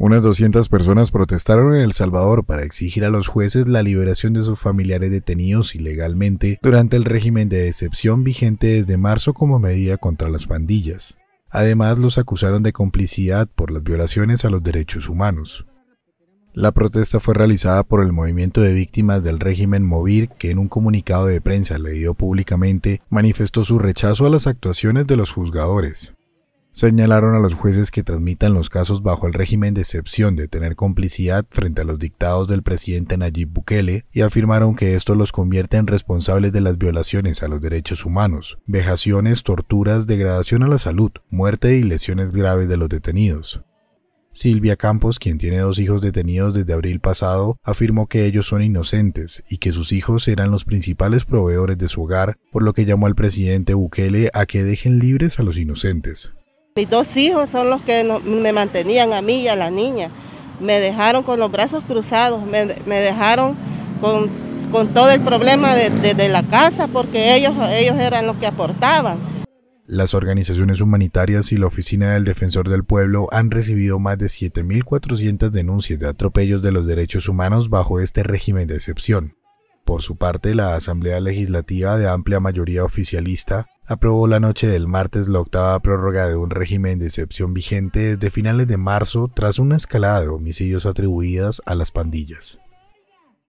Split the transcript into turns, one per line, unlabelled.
Unas 200 personas protestaron en El Salvador para exigir a los jueces la liberación de sus familiares detenidos ilegalmente durante el régimen de decepción vigente desde marzo como medida contra las pandillas. Además, los acusaron de complicidad por las violaciones a los derechos humanos. La protesta fue realizada por el movimiento de víctimas del régimen Movir, que en un comunicado de prensa leído públicamente manifestó su rechazo a las actuaciones de los juzgadores. Señalaron a los jueces que transmitan los casos bajo el régimen de excepción de tener complicidad frente a los dictados del presidente Nayib Bukele y afirmaron que esto los convierte en responsables de las violaciones a los derechos humanos, vejaciones, torturas, degradación a la salud, muerte y lesiones graves de los detenidos. Silvia Campos, quien tiene dos hijos detenidos desde abril pasado, afirmó que ellos son inocentes y que sus hijos eran los principales proveedores de su hogar, por lo que llamó al presidente Bukele a que dejen libres a los inocentes.
Mis dos hijos son los que me mantenían a mí y a la niña. Me dejaron con los brazos cruzados, me, dejaron con, todo el problema de, la casa porque ellos, ellos eran los que aportaban.
Las organizaciones humanitarias y la Oficina del Defensor del Pueblo han recibido más de 7.400 denuncias de atropellos de los derechos humanos bajo este régimen de excepción. Por su parte, la Asamblea Legislativa de amplia mayoría oficialista aprobó la noche del martes la octava prórroga de un régimen de excepción vigente desde finales de marzo tras una escalada de homicidios atribuidas a las pandillas.